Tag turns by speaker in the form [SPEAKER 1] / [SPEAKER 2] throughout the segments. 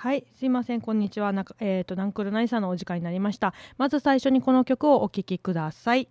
[SPEAKER 1] はい、すいません、こんにちは。なえっ、ー、と、ナンクルナイさんのお時間になりました。まず最初にこの曲をお聴きください。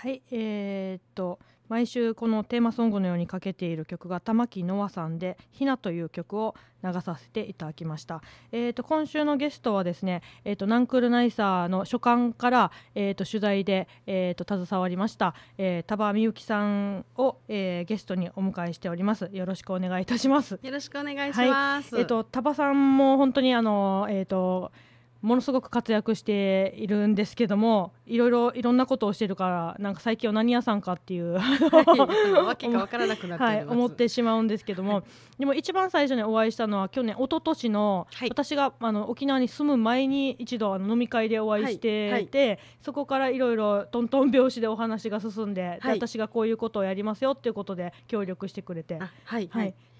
[SPEAKER 1] はい、えー、っと毎週このテーマソングのようにかけている曲が玉木ノ和さんで「ひな」という曲を流させていただきました、えー、と今週のゲストはですね、えー、とナンクルナイサーの書簡から、えー、と取材で、えー、と携わりました、えー、田場美由紀さんを、えー、ゲストにお迎えしておりますよろしくお願いいたしますよろしくお願いします、はい、えー、と田場さんも本当にあのえっ、とものすごく活躍しているんですけどもいろいろいろんなことをしてるからなんか最近は何屋さんかっていう、はい、わけが分からなくなって、はい、思ってしまうんですけども、はい、でも一番最初にお会いしたのは去年一昨年の、はい、私があの沖縄に住む前に一度あの飲み会でお会いしていて、そこからいろいろとんとん拍子でお話が進んでで、私がこういうことをやりますよっていうことで協力してくれて。はい、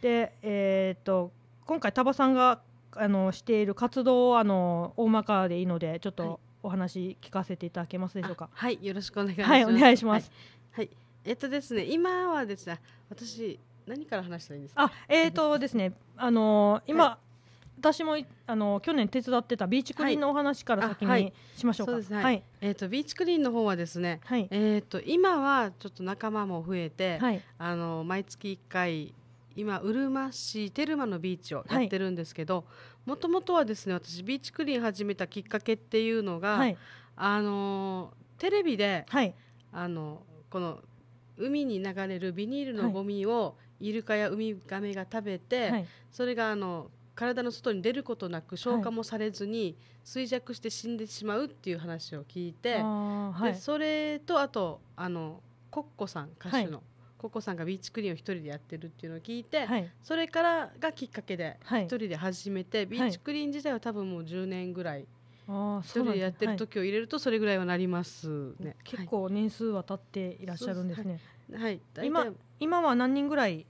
[SPEAKER 1] で、えっと今回多場さんがあのしている活動をあの大まかでいいのでちょっとお話聞かせていただけますでしょうか。
[SPEAKER 2] はい、よろしくお願いします。はい、お願いします。はい、はい、えっとですね、今はですね、私何から話したらいいんですか。
[SPEAKER 1] あ、えっ、とですね、あの今、は
[SPEAKER 2] い、私もあの去年手伝ってたビーチクリーンのお話から先にしましょうか。はい、はねはい、えっ、ー、とビーチクリーンの方はですね、はい、えっ、ー、と今はちょっと仲間も増えて、はい、あの毎月1回今うるま市テルマのビーチをやってるんですけどもともとはですね私ビーチクリーン始めたきっかけっていうのが、はい、あのテレビで、はい、あのこの海に流れるビニールのゴミを、イルカやウミガメが食べて、はい、それがあの体の外に出ることなく消化もされずに、衰弱して死んでしまうっていう話を聞いて、でそれとあとあのコッコさん歌手の。ココさんがビーチクリーンを一人でやってるっていうのを聞いて、はい、それからがきっかけで一人で始めて、はい、ビーチクリーン自体は多分もう10年ぐらい
[SPEAKER 1] 一人でやってる時
[SPEAKER 2] を入れるとそれぐらいはなりますね、結
[SPEAKER 1] 構年数は経っていらっしゃるんですねはい今今は何人ぐらい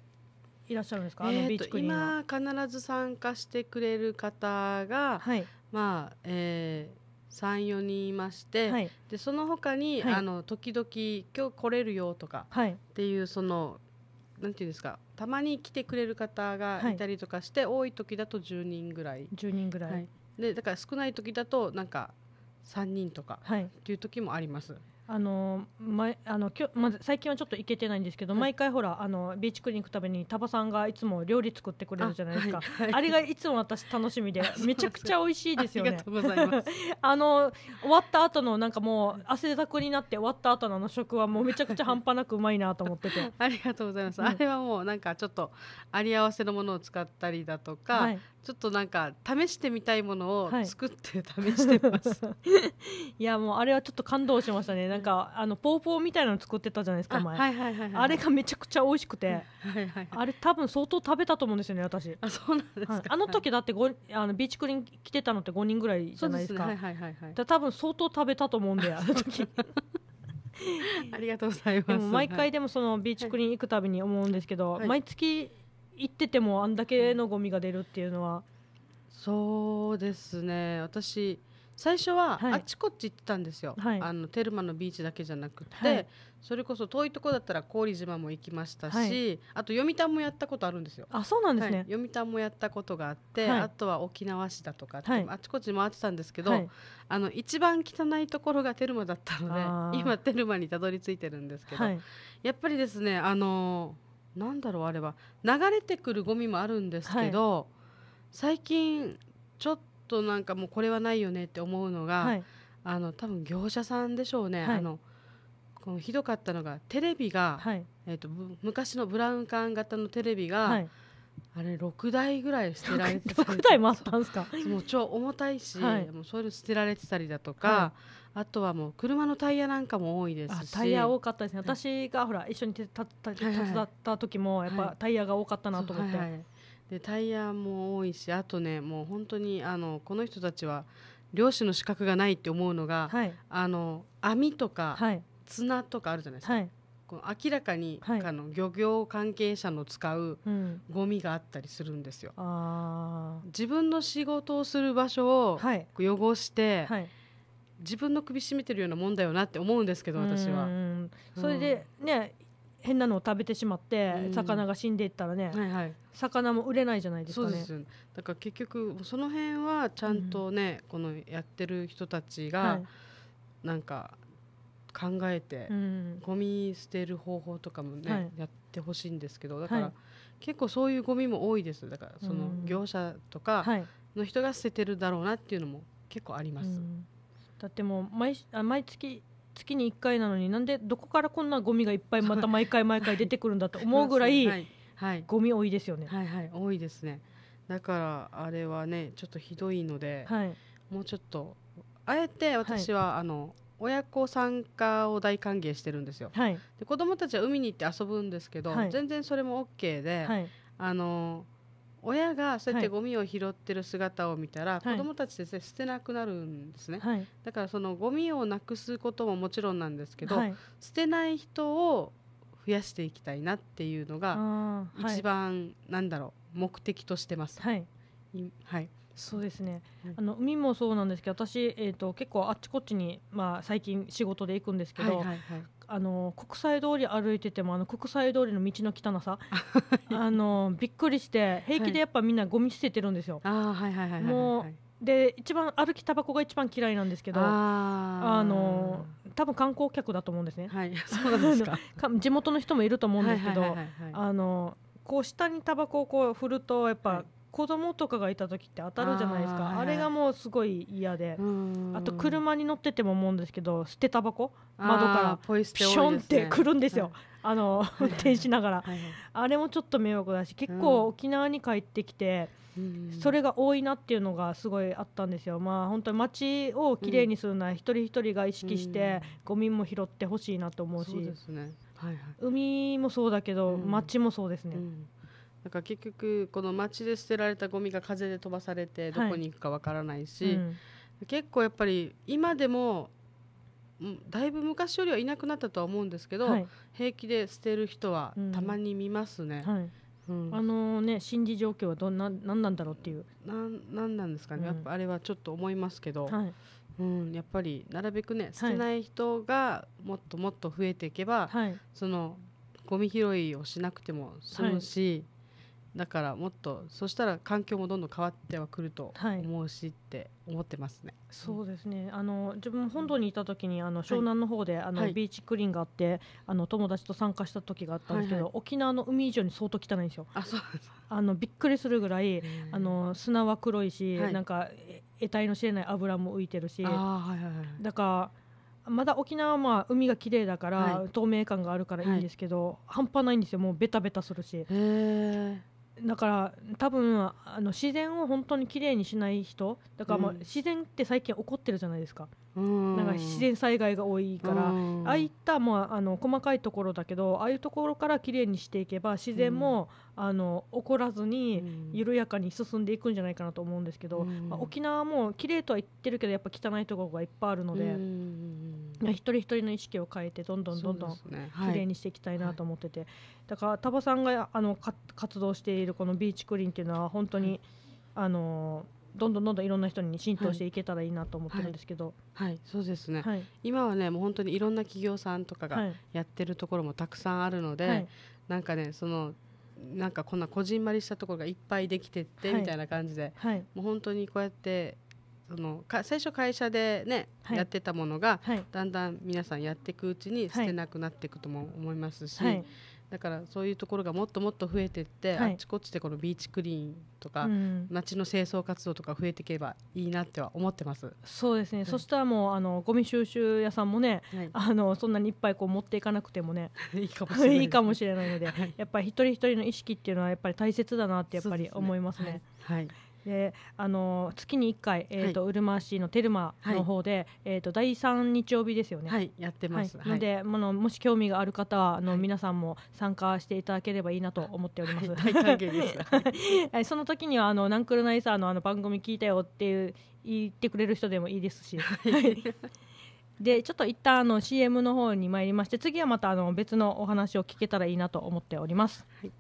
[SPEAKER 1] いらっしゃるんですか、えー、今
[SPEAKER 2] 必ず参加してくれる方が、はい、まあえー34人いまして、はい、でその他に、はい、あの時々今日来れるよとかっていう、そのなんていうんですかたまに来てくれる方がいたりとかして、多い時だと10人ぐらい。10人ぐらい、でだから少ない時だとなんか3人とかっていう時もあります。
[SPEAKER 1] あのまあのきょまず最近はちょっと行けてないんですけど、はい、毎回ほらあのビーチクリニックために多バさんがいつも料理作ってくれるじゃないですかあはいあれがいつも私楽しみで めちゃくちゃ美味しいですよねあの終わった後のなんかもう汗だく
[SPEAKER 2] になって終わった後のあの食はもうめちゃくちゃ半端なくうまいなと思ってて ありがとうございます、あれはもうなんかちょっとあり合わせのものを使ったりだとか、はい、ちょっとなんか試してみたいものを作って
[SPEAKER 3] 試してます、
[SPEAKER 2] いやもうあれはちょっと感動しました
[SPEAKER 1] ねなんかあのポーポーみたいなの作ってたじゃないですか前あれがめちゃくちゃ美味しくて、はいはい、あれ多分相当食べたと思うんですよね私あそうなんですか、はい、あの時だってあのビーチクリーン来てたのって5人ぐらいじゃないですか、はいはいはい、多分相当食べたと思うんで あの時
[SPEAKER 2] ありがとうございます毎回で
[SPEAKER 1] もそのビーチクリーン行くたびに思うんですけど、はい、毎
[SPEAKER 2] 月行っててもあんだけのゴミが出るっていうのは、そうですね私最初はあっちこっち行ってたんですよ、はい、あのテルマのビーチだけじゃなくて、はい、それこそ遠いとこだったら郡島も行きましたし、はい、あと読谷もやったことあるんですよあそうなんですね、読谷もやったことがあって、あとは沖縄市だとかあっちこっち回ってたんですけど、あの一番汚いところがテルマだったので今テルマにたどり着いてるんですけど、やっぱりですねあのー、なんだろうあれは流れてくるゴミもあるんですけど、最近ちょっとなんかもうこれはないよねって思うのが、はい、あの多分業者さんでしょうね、はい、あのこのひどかったのがテレビが、はい、えーと、昔のブラウン管型のテレビが、あれ6台ぐらい捨てられてた6 台もあったんですかもう超重たいし、もうそういうの捨てられてたりだとか、あとはもう車のタイヤなんかも多いですしタイヤ多
[SPEAKER 1] かったですね私がほら一緒に手たた手伝った時もやっぱタイ
[SPEAKER 2] ヤが多かったなと思って。はいはいはいでタイヤも多いしあとねもう本当にあのこの人たちは漁師の資格がないって思うのが、はい、あの網とか、はい、綱とかあるじゃないですか、はい、この明らかに、あの漁業関係者の使うゴミがあったりするんですよ。うん、自分の仕事をする場所を汚して、自分の首絞めてるようなもんだよなって思うんですけど私は。それで
[SPEAKER 1] ね変なのを食べてしまって魚が死んでいったらね、はいはい、魚も売れないじゃないですかね
[SPEAKER 2] だから結局その辺はちゃんとね、このやってる人たちが、なんか考えて、うん、ゴミ捨てる方法とかもね、はい、やってほしいんですけどだから、はい、結構そういうゴミも多いですだからその業者とかの人が捨ててるだろうなっていうのも結構ありま
[SPEAKER 1] す。う
[SPEAKER 3] ん、
[SPEAKER 2] だってもう毎毎月月
[SPEAKER 1] に1回なのになんでどこからこんなゴミがいっぱいまた毎回毎回出てくるんだと思うぐらい、はい
[SPEAKER 2] はい、ゴミ多いですよね。はいはい、多いですね。だからあれはねちょっとひどいので、はい、もうちょっとあえて私は、はい、あの親子参加を大歓迎してるんですよ。はい、で子供たちは海に行って遊ぶんですけど、全然それも OK で、はい、あの親がそうやってゴミを拾ってる姿を見たら、はい、子どもたちで、ね、捨てなくなるんですね、はい、だからそのゴミをなくすことももちろんなんですけど、はい、捨てない人を増やしていきたいなっていうのが
[SPEAKER 3] 一番
[SPEAKER 2] なんだろう、目的としてます。はい、はいそうですね、
[SPEAKER 1] あの海もそうなんですけど私、えーと、と結構あっちこっちに、まあ、最近仕事で行くんですけど、はいはいはいあの国際通り歩いててもあの国際通りの道の汚さ あのびっくりして平気でやっぱみんなゴミ捨ててるんですよ。もうで一番歩きタバコが一番嫌いなんですけどあの多分観光客だと思うんですね、はい、地元の人もいると思うんですけどあのこう下にタバコをこう振るとやっぱ子供とかがいた時って当たるじゃないですかあ,、れがもうすごい嫌であと車に乗ってても思うんですけど捨てたばこ窓からピションってくるんですよ、あの運転しながら、あれもちょっと迷惑だし結構沖縄に帰ってきて、それが多いなっていうのがすごいあったんですよ、まあ、本当に街をきれいにするのは一人一人が意識して、ゴミも拾ってほしいなと思うし、ねはいはい、海もそうだけど、街もそうですね。
[SPEAKER 2] なんか結局この街で捨てられたゴミが風で飛ばされてどこに行くかわからないし、はいうん、結構やっぱり今でもだいぶ昔よりはいなくなったとは思うんですけど、はい、平気で捨てる人はたまに見ますね。うんはいうん、あのね心理状況はどんな何なんだろうっていうなんなんなんですかね、やっぱあれはちょっと思いますけど、はい、うん、やっぱりなるべくね捨てない人がもっともっと増えていけば、そのゴミ拾いをしなくても済むし、だからもっとそしたら環境もどんどん変わってはくると思うしって思ってますね。はい、そうで
[SPEAKER 1] すねあの自分本土にいた時にあの湘南の方で、はい、あの、はい、ビーチクリーンがあってあの友達と参加した時があったんですけど、はいはい、沖縄の海以上に相当汚いんですよ。あそう あのびっくりするぐらいあの砂は黒いし、なんか得体の知れない油も浮いてるし、はいはい、だからまだ沖縄はまあ海が綺麗だから、はい、透明感があるからいいんですけど、はい、半端ないんですよもうベタベタするし。だから多分あの自然を本当にきれいにしない人だからまあ、うん、自然って最近怒ってるじゃないですか
[SPEAKER 3] なんか自
[SPEAKER 1] 然災害が多いから、ああいった、まあ、あの細かいところだけどああいうところからきれいにしていけば自然も、あのこらずに緩やかに進んでいくんじゃないかなと思うんですけど、まあ、沖縄も綺麗とは言ってるけどやっぱ汚いところがいっぱいあるので、一人一人の意識を変えてどんどんどんどん綺麗にしていきたいなと思ってて、だから多場さんがあの活動しているこのビーチクリーンっていうのは本当に、あのーどんどんどんどんいろんな人に浸透していけたらいいなと思ってるんですけど、はい、はい、そうですね、はい、
[SPEAKER 2] 今はねもう本当にいろんな企業さんとかがやってるところもたくさんあるので、はい、なんかねそのなんかこんなこじんまりしたところがいっぱいできてってみたいな感じで、もう本当にこうやってそのか最初会社でね、はい、やってたものが、はい、だんだん皆さんやっていくうちに捨てなくなっていくとも思いますし、はい、だからそういうところがもっともっと増えてって、はい、あっちこっちでこのビーチクリーンとか、うん、街の清掃活動とか増えていけばいいなっては思ってます
[SPEAKER 1] そうですね、うん、そしたらもうあのゴミ収集屋さんもね、はい、あのそんなにいっぱいこう持っていかなくてもね
[SPEAKER 2] いいかもしれない、いいかも
[SPEAKER 1] しれないので、はい、やっぱり一人一人の意識っていうのはやっぱり大切だなってやっぱり思いますね。すねはいであの月に1回、えーとうるま市のテルマの方で、えっと第3日曜日ですよね、はい、やってます、はい、ので、ものもし興味がある方はあの、皆さんも参加していただければいいなと思っております、大歓 その時にはあのナンクルナイサーのあの番組聞いたよっていう言ってくれる人でもいいですし。でちょっと一旦あの CM の方に参りまして次はまたあの別のお話を聞けたらいいなと思っております。はい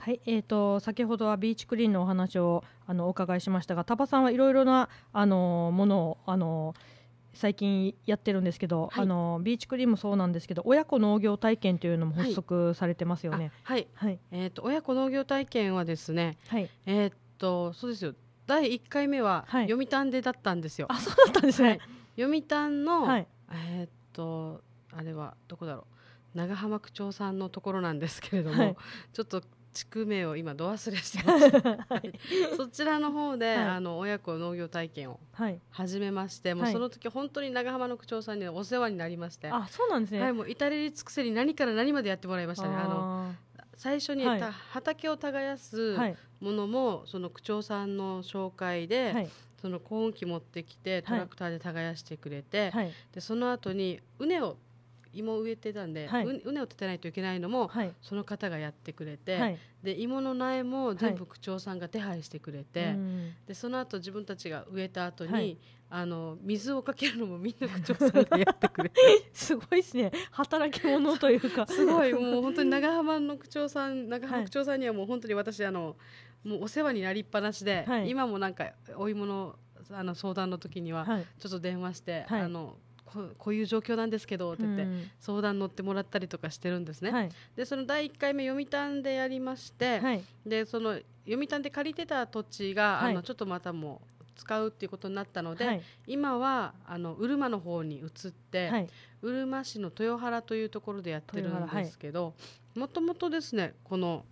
[SPEAKER 1] はい、えーと、先ほどはビーチクリーンのお話をあのお伺いしましたが、多場さんはいろいろなあのものをあの最近やってるんですけど、はい、あのビーチクリーンもそうなんですけど、親子農業体験というのも発足されてますよね。
[SPEAKER 2] はい、はい、えっ、ー、と親子農業体験はですね、はい、えっ、ー、とそうですよ。第一回目は読谷でだったんですよ。あ、そうだったんですね。読谷の、えっ、ー、とあれはどこだろう。長浜区長さんのところなんですけれども、ちょっと地区名を今ど忘れしてました、はい、そちらの方で、はい、あの親子農業体験を始めまして、はい、もうその時本当に長浜の区長さんにお世話になりまして、あそうなんですね、はい、もう至れり尽くせり何から何までやってもらいましたねあの最初に、畑を耕すものも、その区長さんの紹介で、その耕運機持ってきてトラクターで耕してくれて、でその後に畝を芋植えてたんで、はい、うねを立てないといけないのも、はい、その方がやってくれて、はい、で芋の苗も全部区長さんが手配してくれて、でその後自分たちが植えた後に、あの水をかけるのもみんな区長さんがやってくれて すごいですね働き者というかすごいもう本当に長浜の区長さん長浜区長さんにはもう本当に私あのもうお世話になりっぱなしで、今もなんかお芋のあの相談の時にはちょっと電話して、あのこういう状況なんですけどって言って、相談乗ってもらったりとかしてるんですね。はい、でその第1回目読谷でやりまして、はい、でその読谷で借りてた土地が、あのちょっとまたもう使うっていうことになったので、はい、今はあのうるまの方に移って、はい、うるま市の豊原というところでやってるんですけど、もともとですねこの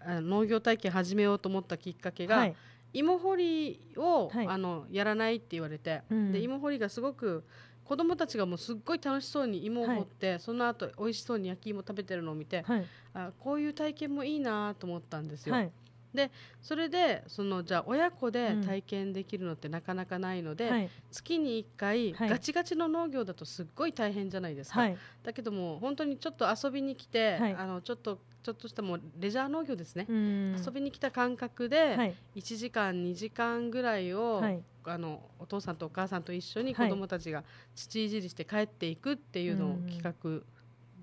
[SPEAKER 2] あ農業体験始めようと思ったきっかけが、芋掘りを、あのやらないって言われて、うん、で芋掘りがすごく子供たちがもうすっごい楽しそうに芋を掘って、はい、その後美味しそうに焼き芋食べてるのを見て、はい、あこういう体験もいいなと思ったんですよ。はい、でそれでそのじゃあ親子で体験できるのってなかなかないので、うん、月に1回、ガチガチの農業だとすっごい大変じゃないですか、だけども本当にちょっと遊びに来て、あのちょっとちょっとしたもうレジャー農業ですね、
[SPEAKER 3] 遊び
[SPEAKER 2] に来た感覚で1時間、2時間ぐらいを、はい、あのお父さんとお母さんと一緒に子どもたちが土いじりして帰っていくっていうのを企画、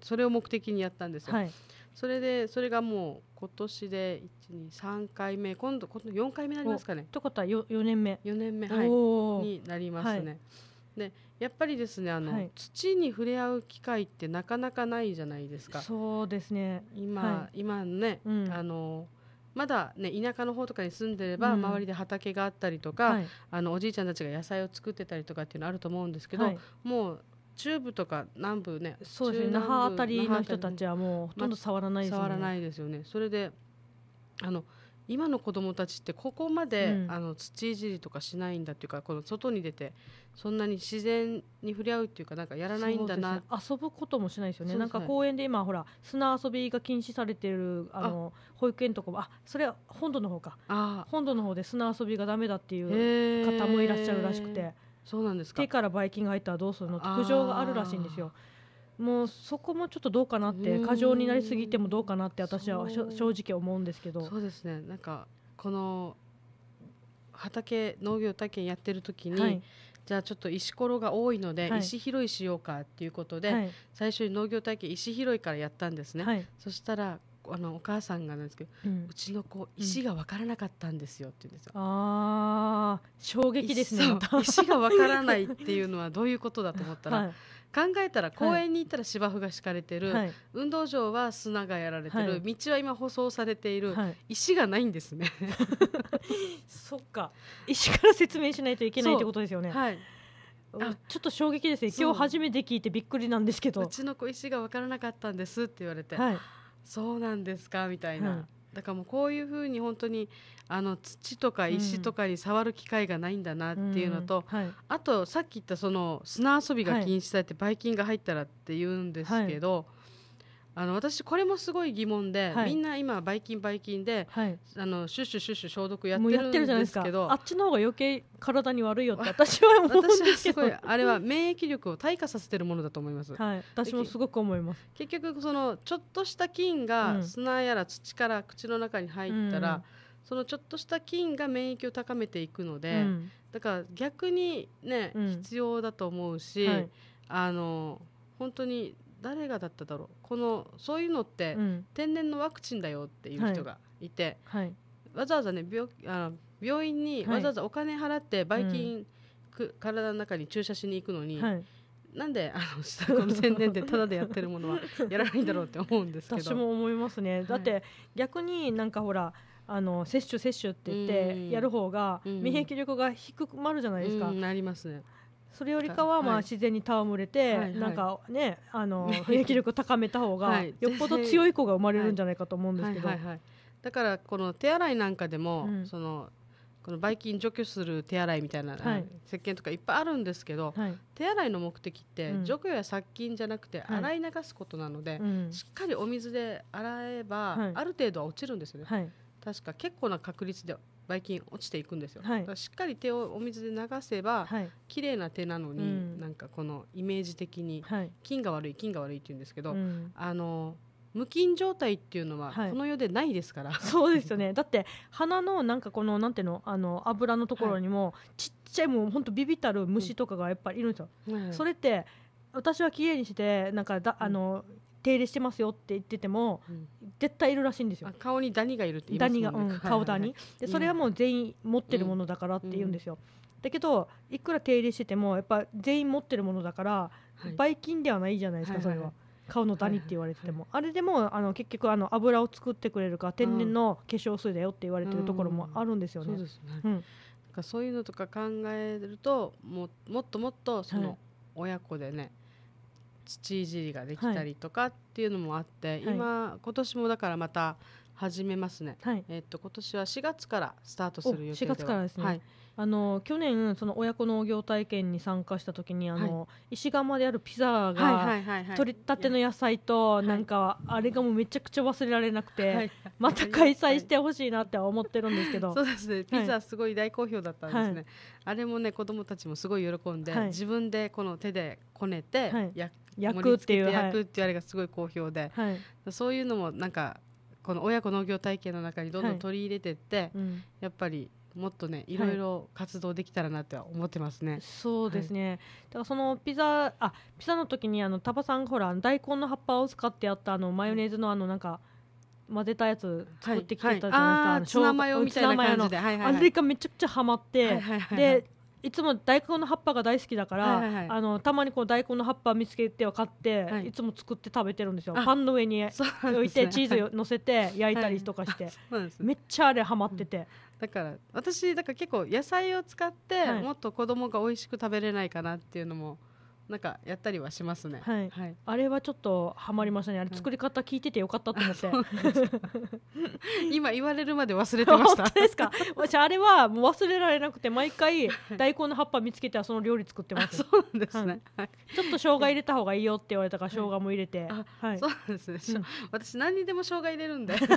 [SPEAKER 2] それを目的にやったんですよ。はい、それでそれがもう今年で123回目今度今度4回目になりますかね。ということは 4, 4年目4年目、はい、になりますね。でやっぱりですねあの、はい、土に触れ合う機会ってなかなかないじゃないですか。そうですね今、はい、今ね、うん、あのまだ、ね、田舎の方とかに住んでれば、周りで畑があったりとか、はい、あのおじいちゃんたちが野菜を作ってたりとかっていうのあると思うんですけど、もう中部とか南部ねそうですね那覇あたりの人た
[SPEAKER 1] ちはもうほとんど触らないですよね。触らない
[SPEAKER 2] ですよねそれであの今の子どもたちってここまで、うん、あの土いじりとかしないんだっていうかこの外に出てそんなに自然に触れ合うっていうかなんかやらないんだな、ね、遊ぶこともしないですよね、ね、なんか公
[SPEAKER 1] 園で今ほら砂遊びが禁止されてるあの保育園とかもあそれは本土の方か本土の方で砂遊びがダメだっていう方もいらっしゃるらしくて。そうなんですか手からばい菌が入ったらどうするのって苦情があるらしいんですよもうそこもちょっとどうかなって過剰になりす
[SPEAKER 2] ぎてもどうかなって私は正直思うんですけどそうですねなんかこの畑農業体験やってる時に、はい、じゃあちょっと石ころが多いので、石拾いしようかっていうことで、はい、最初に農業体験石拾いからやったんですね、そしたらあのお母さんがなんですけど、うん、うちの子石が分からなかったんですよって言うんですよ。
[SPEAKER 1] うん、ああ衝撃ですね。石が分からないってい
[SPEAKER 2] うのはどういうことだと思ったら、はい、考えたら公園に行ったら芝生が敷かれてる、はい、運動場は砂がやられてる、はい、道は今舗装されている、はい、石がないんですねそっか石から説明しないといけないってことですよねはいあちょっと衝撃ですね今日初めて聞いてびっくりなんですけどうちの子石が分からなかったんですって言われて、はい、そうなんですかみたいな、だからもうこういうふうに本当にあの土とか石とかに触る機会がないんだなっていうのと、うんうんはい、あとさっき言ったその砂遊びが禁止されてばい菌が入ったらっていうんですけど、はいあの私これもすごい疑問で、はい、みんな今ばい菌ばい菌で、はい、あのシュッシュシュッシュ消毒やってるんですけどあっちの方が余計体に悪いよって 私は思うんですけどあれは免疫力を退化させてるものだと思います、はい、私もすごく思います結局そのちょっとした菌が砂やら土から口の中に入ったら、うん、そのちょっとした菌が免疫を高めていくので、うん、だから逆にね、うん、必要だと思うし、はい、あの本当に誰がだっただろうこのそういうのって、天然のワクチンだよっていう人がいて、はい、わざわざね病あ病院にわざわざお金払ってばい菌、体の中に注射しに行くのに、はい、なんであの下の宣伝でただでやってるものは やらないんだろうって
[SPEAKER 1] 思うんですけど私も思いますねだって、逆になんかほらあの接種接種って言ってやる方が免疫力が低くなるじゃないですか。なりますねそれよりかはまあ自然に戯れて、なんかねあの免疫
[SPEAKER 2] 力高めた方がよっぽど強い子が生まれるんじゃないかと思うんですけど、だからこの手洗いなんかでも、うん、そのこのばい菌除去する手洗いみたいな、はい、石鹸とかいっぱいあるんですけど、はい、手洗いの目的って除去や殺菌じゃなくて洗い流すことなので、しっかりお水で洗えば、ある程度は落ちるんですよね。確か結構な確率でばい菌落ちていくんですよ、はい、しっかり手をお水で流せば、はい、綺麗な手なのに、うん、なんかこのイメージ的に、はい、菌が悪い菌が悪いって言うんですけど、うん、あの無菌状態っていうのはこの世でないですから、はい、そうですよねだって鼻
[SPEAKER 1] のなんかこのなんていうのあの油のところにも、ちっちゃいもうほんとビビたる虫とかがやっぱりいるんですよ、うん、それって私は綺麗にしてなんかだ、あの、うん手入れしてますよって言ってても、うん、絶対いるらしいんですよ顔にダニがいるって言いますもんね、ね、うん、顔ダニでそれはもう全員持ってるものだからって言うんですよ、だけどいくら手入れしててもやっぱ全員持ってるものだから、はい、ばい菌ではないじゃないですか、それは。はいはい顔のダニって言われてても、はいはいあれでもあの結局あの油を作ってくれるか天然の化粧水だよって言われてるところもあるんですよね。うん、そうですね、うん、なん
[SPEAKER 2] かそういうのとか考えるとももっともっとその親子でね、土いじりができたりとかっていうのもあって、はい、今今年もだからまた始めますね、はい、えっと今年は4月からスタートする予定で月からですね、はい、
[SPEAKER 1] あの去年その親子農業体験に参加した時にあの、はい、石窯であるピザが取りたての野菜となん
[SPEAKER 2] かあれがもうめちゃくちゃ忘れられなくて、また開催してほしいなって思ってるんですけど そうですねピザすごい大好評だったんですね、あれもね子どもたちもすごい喜んで、自分でこの手でこねて焼焼くっていう焼くっていうあれがすごい好評で、はい、そういうのもなんかこの親子農業体験の中にどんどん取り入れてって、はいうん、やっぱりもっとねいろいろ活動できたらなって思ってますね、はい、そうですね、
[SPEAKER 1] はい、だからそのピザあピザの時にあのタバさんほら大根の葉っぱを使ってやったあのマヨネーズのあのなんか混ぜたやつ作ってきてたじゃないですか、はいはい、ツナマヨみたいな感じで、はいはいはい、あれがめちゃくちゃはまって、はいはいはい、でいつも大根の葉っぱが大好きだから、はいはい、あのたまにこう大根の葉っぱ見つけては買って、はい、いつも作って食べてるんですよパンの
[SPEAKER 2] 上に置いて、チーズ乗せて焼いたりとかして、はいね、めっちゃあれはまってて、うん、だから私だから結構野菜を使って、もっと子供が美味しく食べれないかなっていうのも。なんかやったりはしますね。はい。はい、
[SPEAKER 1] あれはちょっとハマりましたね。あれ作り方聞いててよかったと思って。
[SPEAKER 2] 今言われるまで忘れてました。で
[SPEAKER 1] すか。私あれはもう忘れられなくて毎回大根の葉っぱ見つけてその料理作ってます。そうなんですね。はい、ちょっと生姜入れた方がいいよって言われたから生姜も入れて。はい。そうなんで
[SPEAKER 2] すね。私何にでも生姜入れるんで。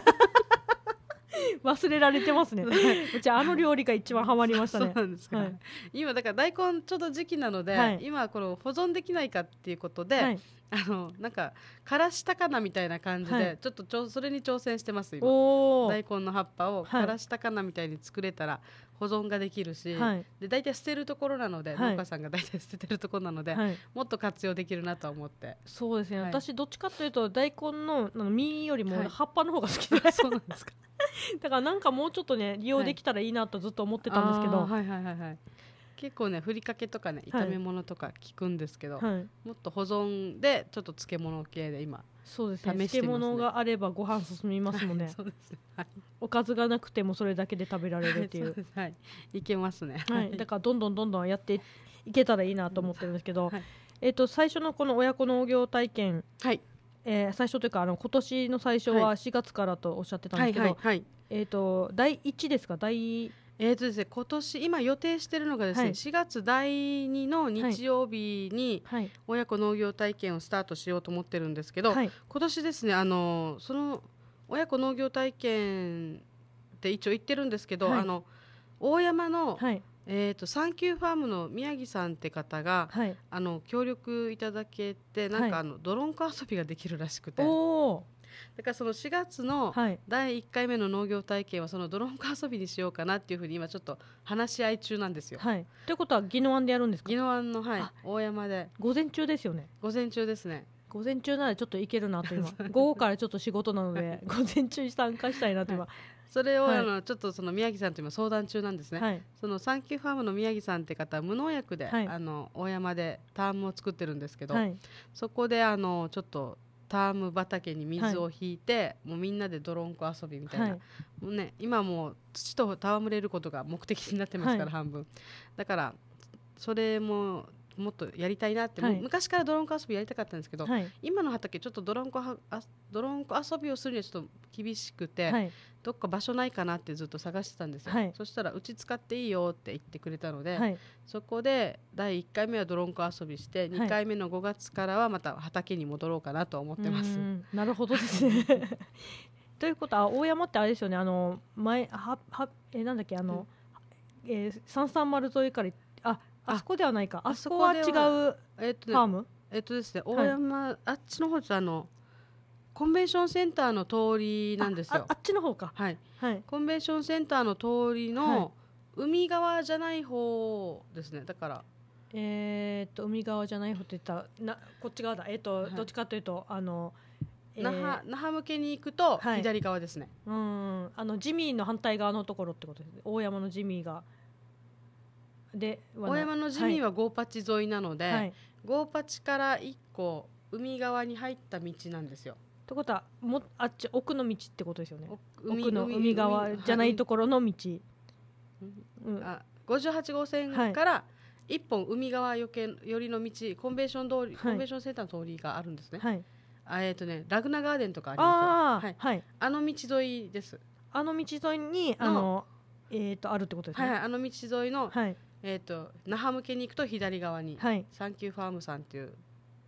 [SPEAKER 2] 忘れられてますね うちあの料理が一番ハマりましたねはい、今だから大根ちょうど時期なので、はい、今この保存できないかっていうことで、はい、あのなんかからしたかなみたいな感じで、はい、ちょっとちょそれに挑戦してます今大根の葉っぱをからしたかなみたいに作れたら、保存ができるし、はい、で大体捨てるところなので、はい、農家さんが大体捨ててるところなので、はい、もっと活用できるなと思ってそうですね、私どっちかというと大根
[SPEAKER 1] の実よりも葉っぱの方が好きで、はい、そうなんですか だからなんかもうちょっとね利用できたらいいなとずっと思ってたんですけど、は
[SPEAKER 2] いはいはいはい結構ねふりかけとかね炒め物とか効くんですけど、もっと保存でちょっと漬物系で今そうですね漬物
[SPEAKER 1] があればご飯進みますもんね、はいおかずがなくてもそれだけで食べられるっていう,、はい、いけますね、はい、だからどんどんどんどんやっていけたらいいなと思ってるんですけど、えっと最初のこの親子農業体験、はいえー、最初という
[SPEAKER 2] かあの今年の最初は4月からとおっしゃってたんですけど、はいはいはい、えーと、第1ですか第えーとですね、今年今予定しているのがですね、はい、4月第2の日曜日に親子農業体験をスタートしようと思ってるんですけど、はい、今年ですねあのその親子農業体験って一応言ってるんですけど、はい、あの大山の、はい、えーと、サンキューファームの宮城さんって方が、はい、あの協力いただけてなんかあの、ドローンコ遊びができるらしくて。おだからその4月の第1回目の農業体験はそのドローン化遊びにしようかなっていうふうに今ちょっと話し合い中なんですよ。はい、ということは宜野湾でやるんですか宜野湾の、はい、大山で午前中ですよね午前中ですね午前中ならちょっといけるなと今 午後からちょっと仕事なので午前中に参加したいなと今、はい、それを、はい、あのちょっとその宮城さんと今相談中なんですね、はい、そのサンキューファームの宮城さんって方無農薬で、あの大山でターンも作ってるんですけど、はい、そこであのちょっとターム畑に水を引いて、もうみんなで泥んこ遊びみたいな、もうね、今もう土と戯れることが目的になってますから、半分だからそれももっとやりたいなって、はい、昔から泥んこ遊びやりたかったんですけど、はい、今の畑ちょっと泥んこはあ遊びをするにはちょっと厳しくて、はい、どっか場所ないかなってずっと探してたんですよ、そしたらうち使っていいよって言ってくれたので、そこで第1回目は泥んこ遊びして2回目の5月からはまた畑に戻ろうかなと思ってます。なるほどですねということは大山ってあれですよねあの前はは
[SPEAKER 1] えなんだっけあの、うんえー、三三丸沿いからあそこではないかあそこは違うファ
[SPEAKER 2] ームえっとですね大山、はい、あっちの方あのコンベンションセンターの通りなんですよあっちの方かはい、はい、コンベンションセンターの通りの、海側じゃない方ですねだからえ
[SPEAKER 1] っと海側じゃない方って言ったらなこっち側だえっ、と、はい、どっちかというとあの、えー、那覇那覇向けに行くと左側ですね、はい、うんあのジミーの反対側のところってことですね大山のジミーがで
[SPEAKER 2] 大山の地味はゴーパチ沿いなので、はい、ゴーパチから一個海側に入った道なんですよ。ってことはもあっち奥の道ってことですよね奥の海側じゃないと
[SPEAKER 1] ころの道、
[SPEAKER 3] う
[SPEAKER 2] ん、あ58号線から一本海側よけ寄りの道コンベンション通り、はい、コンベンションセンターの通りがあるんですね、はい、えっ、ー、とねラグナガーデンとかありますあ,、はいはい、あの道沿いですあの道沿いにあのえー、とあるってことですね、はい、あの道沿いの、はい、えっ、ー、と那覇向けに行くと左側に、はい、サンキューファームさんっていう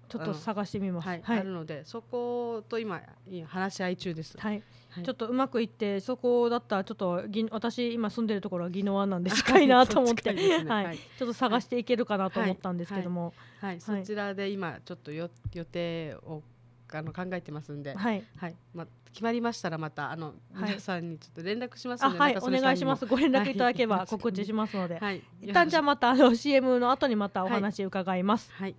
[SPEAKER 2] ちょっと探してみます。はい、はい、あるので、そこと今話し合い中です。はい。はい、ちょっとうまくいってそこだったらちょっとぎ私今
[SPEAKER 1] 住んでるところは宜野湾なんで近いなと思って、はい、はい、
[SPEAKER 2] ちょっと探していけるかなと思ったんですけども、はい、そちらで今ちょっとよ予定をあの考えてますんで、はい、はい、ま決まりましたらまたあの、は皆さんにちょっと連絡しますので、はい、お願いします。ご連絡いただければ告知しますので、はい、一旦じゃあまたあの
[SPEAKER 1] CM の後にまたお話伺います。はい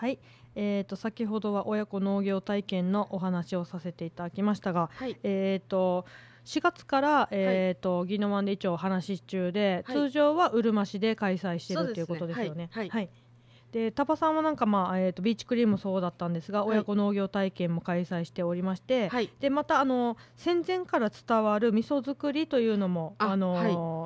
[SPEAKER 1] はい、えー、と先ほどは親子農業体験のお話をさせていただきましたが、はい、えー、と4月から、えーと宜野湾で一応お話し中で、はい、通常はうるま市で開催しているということですよね。はい、はいでタパさんはなんか、まあえーと、ビーチクリームもそうだったんですが、はい、親子農業体験も開催しておりまして、はい、でまたあの戦前から伝わる味噌作りというのもあの、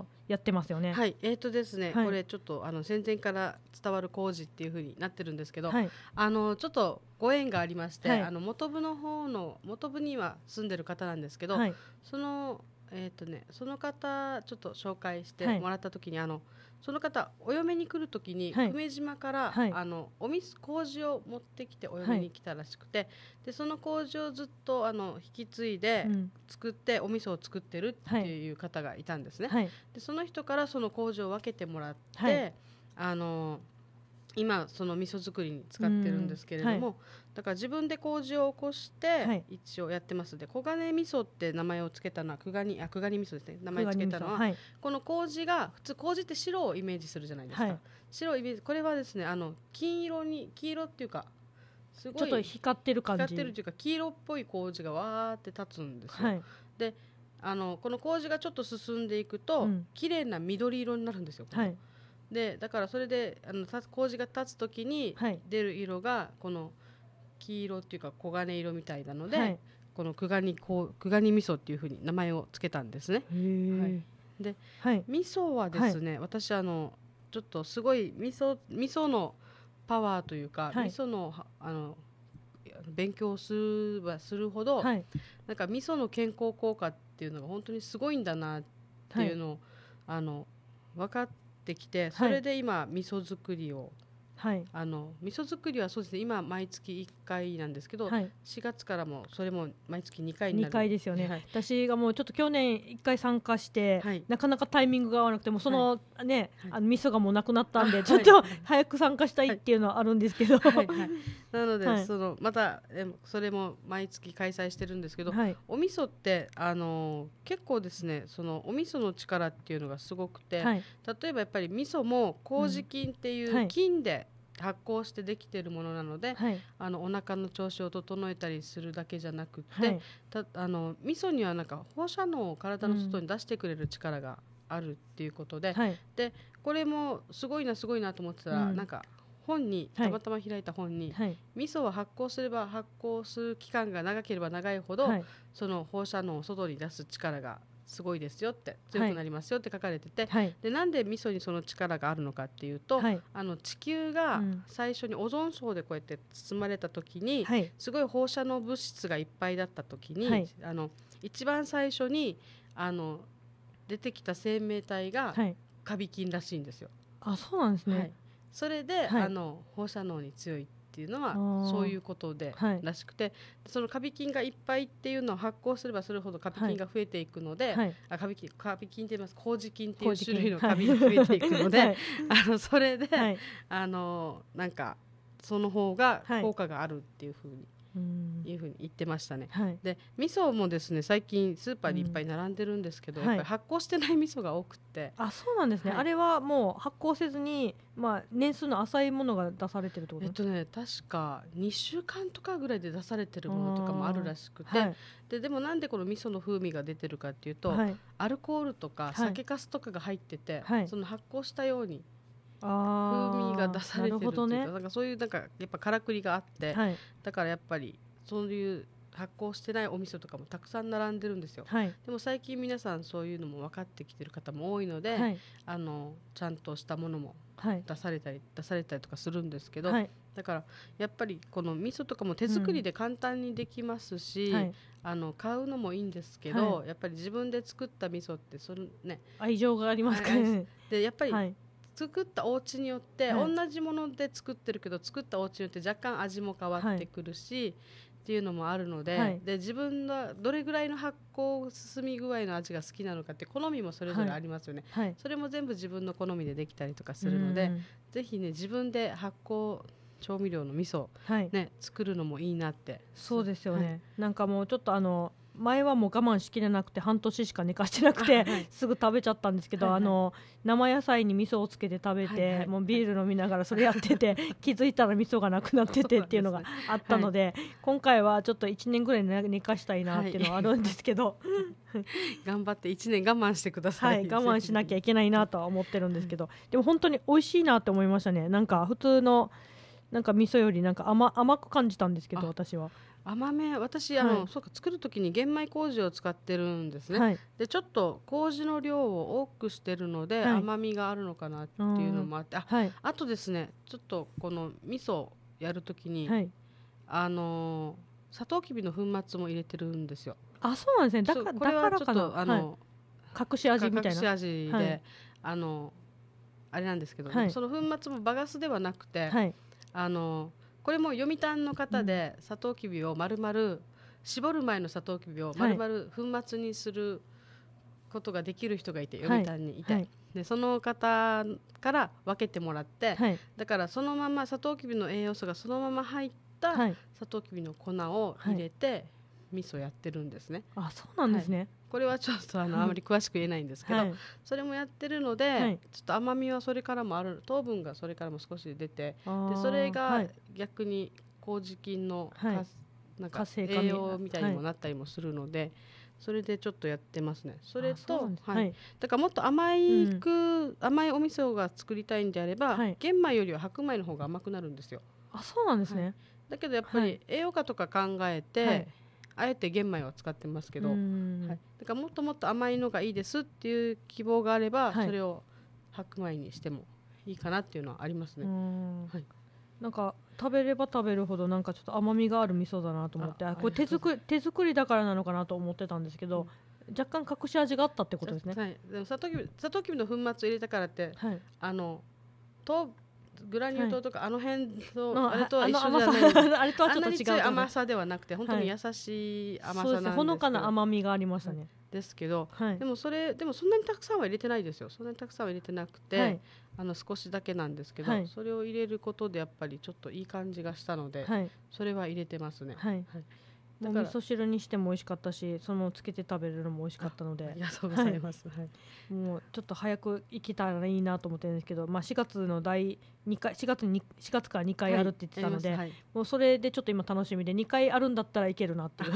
[SPEAKER 1] はやってますよね。はい、え
[SPEAKER 2] っ、ー、とですね、はい、これちょっとあの戦前から伝わる工事っていうふうになってるんですけど、はい、あのちょっとご縁がありまして、はい、あの元部の方の元部には住んでる方なんですけど、そのえっ、ー、とねその方ちょっと紹介してもらった時に、あのその方お嫁に来る時に、久米島から、はい、あのおみす麹を持ってきてお嫁に来たらしくて、はい、でその麹をずっとあの引き継いで作って、うん、お味噌を作ってるっていう方がいたんですね、はい、でその人からその麹を分けてもらって、あの今その味噌作りに使ってるんですけれども、はい、だから自分で麹を起こして一応やってますで黄金味噌って名前を付けたのは黄金あ黄金味噌ですね名前付けたのは、はい、この麹が普通麹って白をイメージするじゃないですか、はい、白イメージこれはですねあの金色に黄色っていうかすごいちょっと光ってる感じ光ってるていうか黄色っぽい麹がわーって立つんですよ、であのこの麹がちょっと進んでいくと、うん、綺麗な緑色になるんですよ、はい、でだからそれであの事が立つ時に出る色がこの黄色っていうか黄金色みたいなので、はい、このくがにこうくがに味噌っていうふうに名前を付けたんですね。はい、で、はい、味噌はですね、はい、私あのちょっとすごい味噌味噌のパワーというか、はい、味噌のあの勉強すればするほど、はい、なんか味噌の健康効果っていうのが本当にすごいんだなっていうのを、はい、あの分かって。ってきて、それで今味噌作りをはい、あの味噌作りはそうですね今毎月1回なんですけど、はい、4月からもそれも毎月2回になる2回ですよね、はい、私がもうちょっと去年1回参加して、はい、なかなかタイミングが合わなくてもその、
[SPEAKER 1] ね、あの味噌がもうなくなったんで、ちょっと早く参加したいっていうのはあるんですけど、
[SPEAKER 2] なので、そのまたえそれも毎月開催してるんですけど、お味噌ってあの結構ですねそのお味噌の力っていうのがすごくて、例えばやっぱり味噌も麹菌っていう菌で、うん発酵してできているものなので、はい、あのお腹の調子を整えたりするだけじゃなくて、はい、たあの味噌にはなんか放射能を体の外に出してくれる力があるっていうことでうんはい、でこれもすごいなすごいなと思ってたら、うん、なんか本にたまたま開いた本に、はい、味噌は発酵すれば発酵する期間が長ければ長いほど、はい、その放射能を外に出す力がすごいですよって強くなりますよって書かれてて、はい、でなんで味噌にその力があるのかっていうと、はい、あの地球が最初にオゾン層でこうやって包まれた時に、すごい放射能物質がいっぱいだった時に、あの一番最初にあの出てきた生命体がカビ菌らしいんですよ。
[SPEAKER 1] あそうなんですね、
[SPEAKER 2] それで、あの放射能に強いってっていうのはそういうことでらしくて、はい、そのカビ菌がいっぱいっていうのを発酵すればするほどカビ菌が増えていくので、はい、あカビ菌カビ菌って言います麹菌っていう種類のカビが増えていくので、はい、あのそれで、あのなんかその方が効果があるっていうふうに。いうふうに言ってましたね、はい、で味噌もですね最近スーパーにいっぱい並んでるんですけど、うん、やっぱり発酵してない味噌が多くてあそうな
[SPEAKER 1] んですね、はい、あれは
[SPEAKER 2] もう発酵せずに、まあ、年数の浅いものが出されてるってことですか、えっとね、確か2週間とかぐらいで出されてるものとかもあるらしくて、はい、ででもなんでこの味噌の風味が出てるかっていうと、アルコールとか酒粕とかが入ってて、その発酵したように風味が出されてるっていうか、なんかそういうなんかやっぱからくりがあって、はい、だからやっぱりそういう発酵してないお味噌とかもたくさん並んでるんですよ、はい、でも最近皆さんそういうのも分かってきてる方も多いので、はい、あのちゃんとしたものも出されたり、出されたりとかするんですけど、だからやっぱりこの味噌とかも手作りで簡単にできますし、うんはい、あの買うのもいいんですけど、はい、やっぱり自分で作った味噌ってそのね愛情がありますからねでやっぱり作ったお家によって、はい、同じもので作ってるけど作ったお家によって若干味も変わってくるし、はい、っていうのもあるのではい、で自分のどれぐらいの発酵進み具合の味が好きなのかって好みもそれぞれありますよね、それも全部自分の好みでできたりとかするので、是非ね自分で発酵調味料の味噌、ね、作るのもいいなってそうですよね、なんかもうちょっとあの前はもう我
[SPEAKER 1] 慢しきれなくて半年しか寝かしてなくて、はい、すぐ食べちゃったんですけど、はいはい、あの生野菜に味噌をつけて食べて、はいはい、もうビール飲みながらそれやってて 気づいたら味噌がなくなっててっていうのがあったので、ねはい、今回はちょっと1年ぐらい寝かしたいなっていうのはあるんですけど、はい、頑張って1年我慢してください、我慢しなきゃいけないなとは思ってるんですけどでも本当に美味しいなって思いましたねなんか普通のなんか味噌よりなんか甘甘く感じたんですけど私
[SPEAKER 2] は甘め私あの、はい、そうか作る時に玄米麹を使ってるんですね、はい、でちょっと麹の量を多くしてるので、はい、甘みがあるのかなっていうのもあってあ,、あとですねちょっとこの味噌やる時に、あのー、サトウキビの粉末も入れてるんですよ
[SPEAKER 1] あそうなんですねだ
[SPEAKER 2] からこれはちょっとあの、隠し味みたいな隠し味で、あのあれなんですけど、ね、その粉末もバガスではなくて、あのこれも読谷の方でサトウキビを丸々絞る前のサトウキビを丸々粉末にすることができる人がいて、はい、読谷にいて、はい、でその方から分けてもらって、はい、だからそのままサトウキビの栄養素がそのまま入ったサトウキビの粉を入れて、味噌やってるんですね。あそうなんですね、これはちょっとあのあまり詳しく言えないんですけど、はい、それもやってるので、はい、ちょっと甘みはそれからもある糖分がそれからも少し出てでそれが逆に麹菌の、はい、なんか栄養みたいにもなったりもするので。それでちょっとやってますねそれとはい、だからもっと甘いく、うん、甘いお味噌が作りたいんであれば、はい、玄米よりは白米の方が甘くなるんですよあそうなんですね、だけどやっぱり栄養価とか考えて、あえて玄米を使ってますけど、はい、だからもっともっと甘いのがいいですっていう希望があれば、はい、それを白米にしてもいいかなっていうのはありますね。
[SPEAKER 3] はい、
[SPEAKER 2] なんか食べれば食べる
[SPEAKER 1] ほどなんかちょっと甘みがある味噌だなと思ってあこれ手作手作りだからなのかなと思ってたんですけ
[SPEAKER 2] ど、うん、若干隠し味があったってことですね。はい、でも砂糖きび砂糖きびの粉末を入れたからって、はい、あのとグラニュー糖とかあの辺のあれとは一緒じゃない あれとはちょっと違う甘さではなくて本当に優しい甘さなんです、はい、ほのかな甘みがありましたねですけど、はい、でもそれでもそんなにたくさんは入れてないですよそんなにたくさんは入れてなくて、はい、あの少しだけなんですけど、それを入れることでやっぱりちょっといい感じがしたので、それは入れてますね。
[SPEAKER 1] はいだから味噌汁にしても美味しかったしそのつけて食べるのも美味しかったのでありがとうございます、はい、はい、もうちょっと早く行けたらいいなと思ってるんですけど、まあ、4月の第2回4月に4月から2回あるって言ってたので、はいはい、もうそれでちょっと今楽しみで2回あるんだったらいけるなっていう、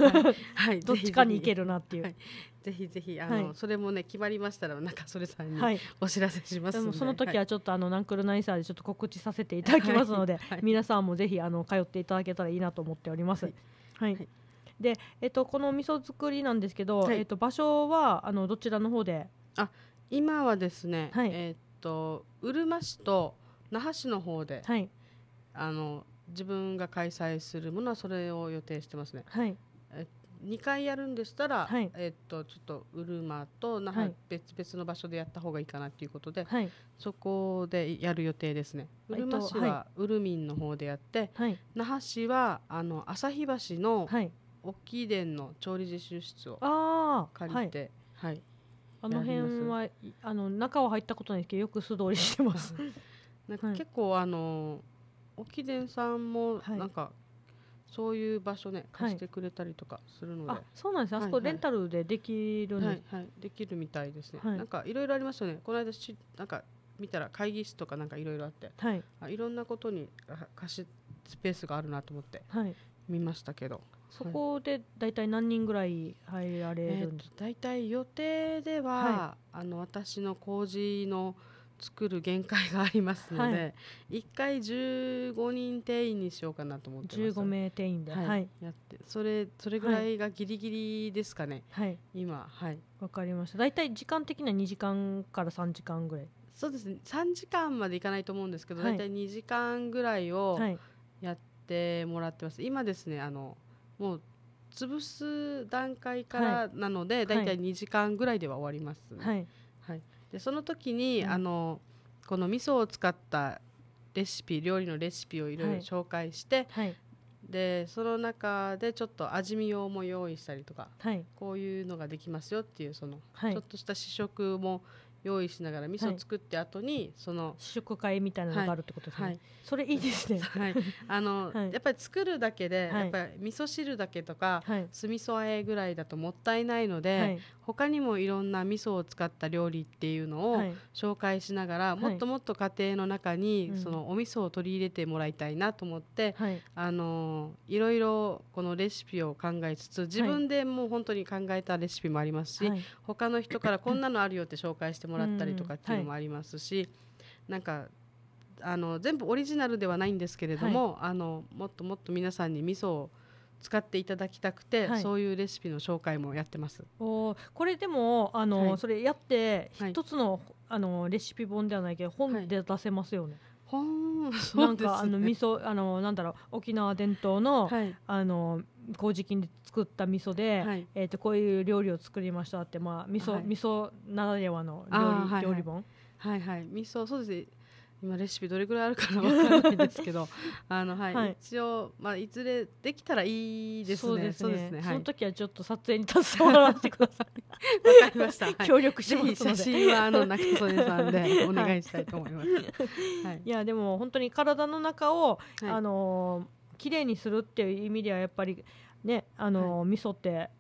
[SPEAKER 1] はい、どっちかに行けるなっていう。
[SPEAKER 2] ぜひぜひあの、それもね決まりましたらかそれさんにお知らせしますので,、その時はち
[SPEAKER 1] ょっと、あのナンクルナイサーでちょっと告知させていただきますので、皆さんもぜひあの通っていただけたらいいなと思っております。はい、はいで、えっと、この味噌作りなんですけど、はい、
[SPEAKER 2] えっと、場所はあのどちらの方であ今はですね、はい、えー、っとうるま市と那覇市の方で、はい、あの自分が開催するものはそれを予定してますね。はい、え2回やるんでしたら、はい、えー、っとちょっとうるまと那覇、別々の場所でやった方がいいかなっていうことで、はい、そこでやる予定ですね。うるま市はうるみんの方でやって、はい、那覇市はあの旭橋の、はい沖きの調理実習室を借りてはい、はい、あの辺はあの中は入ったことないですけどよく素通りしてます なんか結構、あの沖伝さんもなんか、はい、そういう場所ね貸してくれたりとかするので、そうなんです、ね、あそこレンタルでできるはいはい、できるみたいですね、なんかいろいろありますよねこの間しなんか見たら会議室とかなんかいろいろあって、はい、いろんなことに貸しスペースがあるなと思って、はい、見ましたけどそこで大体何人ぐらい入られるんですか、はいえー、大体予定では、はい、あの私の工事の作る限界がありますので、はい、1回15人定員にしようかなと思ってます15名定員で、はい、はい、やってそれそれぐらいがギリギリですかね、はい、今はいわかりまし
[SPEAKER 1] た大体時間的には2時間から3時間ぐらい
[SPEAKER 2] そうですね3時間までいかないと思うんですけど、はい、大体2時間ぐらいをやってもらってます今ですねあのもう潰す段階からなので、はい、だい2時間ぐらいでは終わります、ね、はい、はい、でその時に、うん、あのこの味噌を使ったレシピ料理のレシピをいろいろ紹介して、はい、でその中でちょっと味見用も用意したりとか、はい、こういうのができますよっていうその、ちょっとした試食も用意しながら味噌作って後にその、試食会みたいなのがあるってことですね、はい、それいいですね、はい、あの、はい、やっぱり作るだけで、やっぱり味噌汁だけとか、酢味噌和えぐらいだともったいないので、他にもいろんな味噌を使った料理っていうのを紹介しながら、はい、もっともっと家庭の中にそのお味噌を取り入れてもらいたいなと思って、はい、あのいろいろこのレシピを考えつつ自分でもう本当に考えたレシピもありますし、はい、他の人からこんなのあるよって紹介してもらったりとかっていうのもありますし、うん、なんかあの全部オリジナルではないんですけれども、あのもっともっと皆さんに味噌を使っていただきたくて、はい、そういうレシピの紹介もやってます。
[SPEAKER 1] おこれでもあの、はい、それやって一つのはい、あのレシピ本ではないけど本で出せますよね。
[SPEAKER 2] ほ本なんか、あの味
[SPEAKER 1] 噌あのなんだろう沖縄伝統の、はい、あの麹菌で作った味噌で、はい、えっ、ー、とこういう料理を作りましたってまあ味噌、はい、味噌ならではの料理,、料理本はいはい味噌そう
[SPEAKER 2] ですね今レシピどれぐらいあるかな分からないですけど あの、はい、はい、一応、まあ、いずれできたらいいですねそうですね、その時はちょっと撮影に携わらせてください わかりました、はい、協力しますので写真はあの中曽根さんで お願いしたいと
[SPEAKER 3] 思い
[SPEAKER 1] ます、はい、いやでも本当に体の中を、はい、あの綺麗にするっていう意味ではやっぱりねあの、はい、味噌って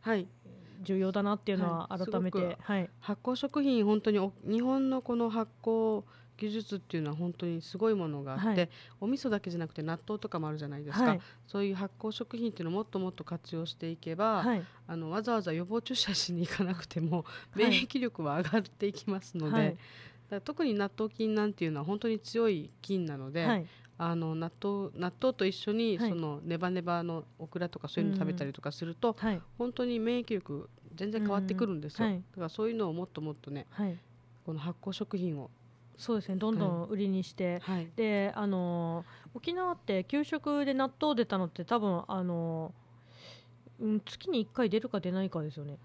[SPEAKER 1] 重要だなっていうのは改めて、はい、は
[SPEAKER 2] い、発酵食品本当に日本のこの発酵技術っていうのは本当にすごいものがあって、はい、お味噌だけじゃなくて納豆とかもあるじゃないですか、はい、そういう発酵食品っていうのをもっともっと活用していけば、はい、あのわざわざ予防注射しに行かなくても 免疫力は上がっていきますので、だ特に納豆菌なんていうのは本当に強い菌なので、あの納豆納豆と一緒にそのネバネバのオクラとかそういうの食べたりとかすると、うん、本当に免疫力全然変わってくるんですよ、だからそういうのをもっともっとね、この発酵食品をそうですねどんどん売りにして、はい、であの沖縄って給食で納豆出たのっ
[SPEAKER 1] て多分あの、うん、月に1回出るか出ないかですよね。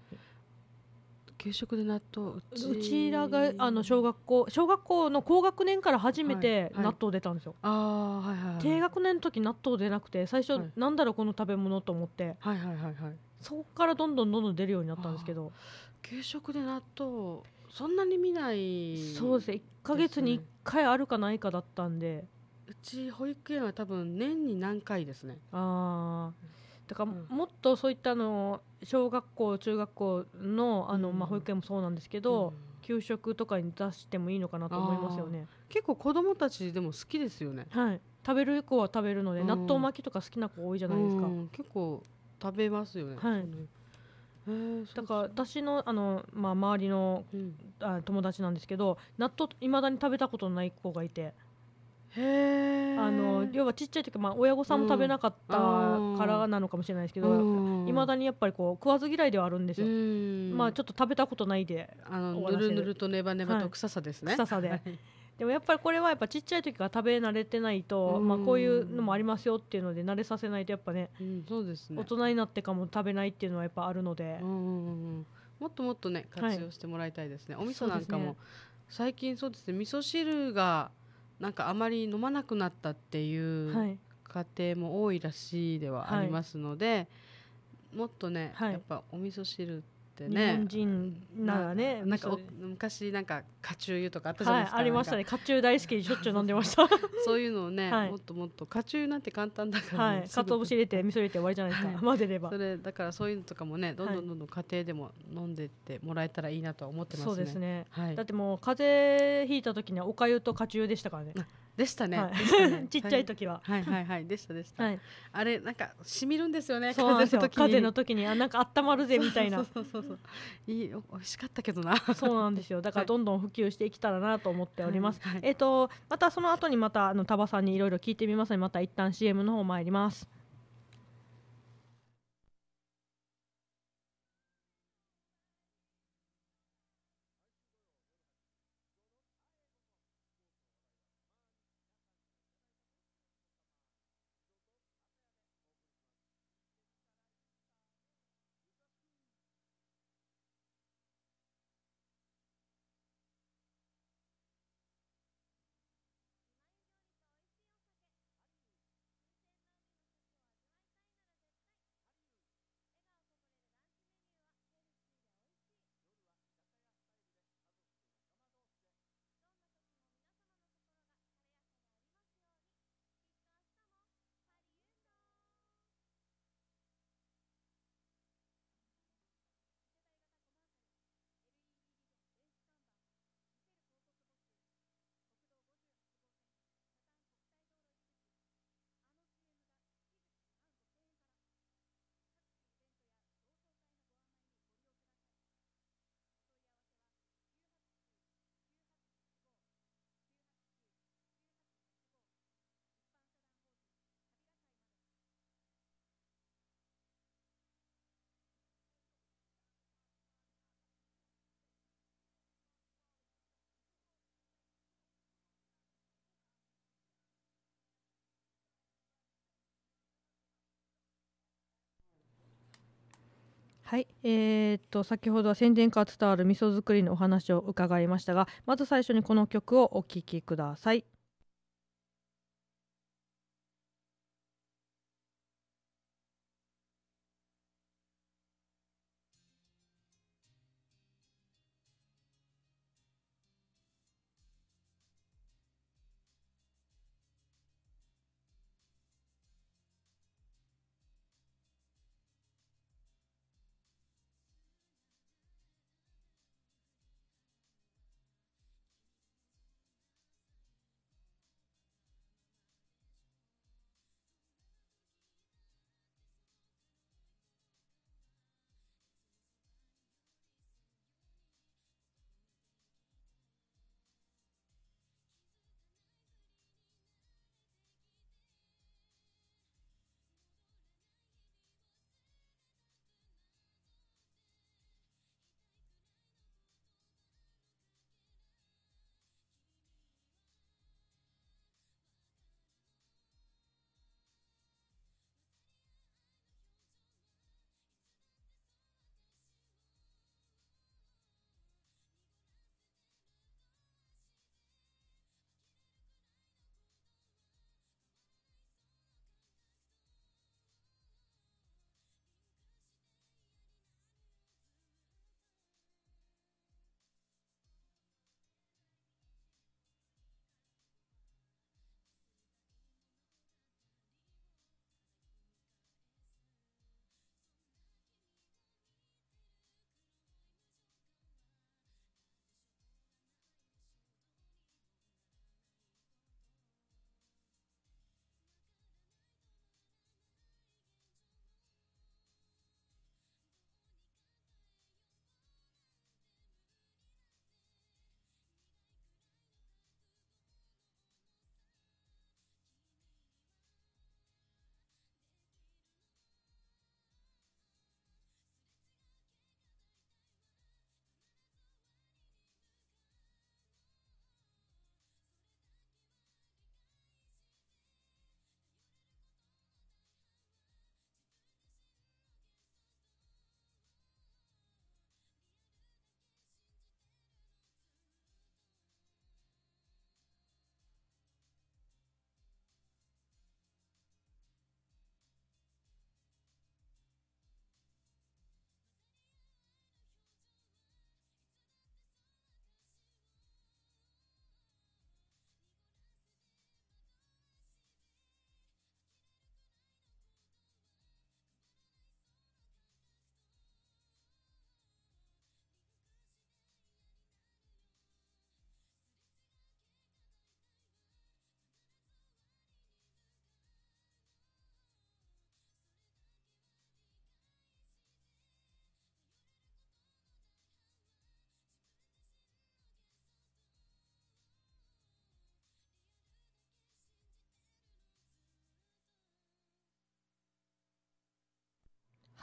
[SPEAKER 1] 給食で納豆うちらがあの小学校小学校の高学年から初めて納豆出たんですよ、はいはい、あはいはい、低学年の時納豆出なくて最初、なんだろうこの食べ物と思って、はいはいはいはい、そこからどんどんどんどん出るようになったんですけど給食で納豆そんなに見ないそうですね1か月に1回あるかないかだったんで
[SPEAKER 2] うち保育園は多分年に何回ですねああだからもっとそういったの小学校中学校の
[SPEAKER 1] あの、まあ、保育園もそうなんですけど、うん、給食とかに出してもいいのかなと思いますよね結構子どもたちでも好きですよねはい食べる子は食べるので、うん、納豆巻きとか好きな子多いじゃないですか、うん、結構食
[SPEAKER 2] べますよね、はい、
[SPEAKER 1] だから私のあの、まあ、周りの、うん、あ友達なんですけど納豆いまだに食べたことのない子がいて。へあの要はちっちゃい時、まあ、親御さんも食べなかったからなのかもしれないですけどいま、だにやっぱりこう食わず嫌いではあるんですよ、まあ、ちょっと食べたことないであのぬるぬるとネバネバと臭さですね、はい、臭さででもやっぱりこれはやっぱちっちゃい時から食べ慣れてないと、まあ、こういうのもありますよっていうので慣れさせないとやっぱね,、そうですね大
[SPEAKER 2] 人になってかも食べないっていうのはやっぱあるので、もっともっとね活用してもらいたいですね、お味噌なんかも、最近そうですね味噌汁がなんかあまり飲まなくなったっていう家庭も多いらしいではありますので、もっとね、やっぱお味噌汁ってね日本人ならねなんか昔なんかカチュ油とかあったじゃないですか、はい、ありましたねカチュ大好きでしょっちゅう飲んでました そういうのをね、はい、もっともっとカチュなんて簡単だから、ね、はい、かつお節入れて味噌入れて終わりじゃないですか、混ぜればそれだからそういうのとかもねどんどんどんどん家庭でも飲んでってもらえたらいいなとは思ってますね、そうですね、だってもう風邪ひいた時にはおかゆとカチュでしたからねでしたね。ちっちゃい時は。はいはいはいでしたでした。あれなんかしみるんですよね。風邪ですに。風の時にあなんか温まるぜみたいな。そうそうそうそう
[SPEAKER 1] いい美味しかったけどな。そうなんですよ。だからどんどん普及していけたらなと思っております。えっとまたその後にまたあのタバさんにいろいろ聞いてみますのでまた一旦 CM の方参ります。はい、えー、っと先ほどは宣伝から伝わる味噌作りのお話を伺いましたがまず最初にこの曲をお聴きください。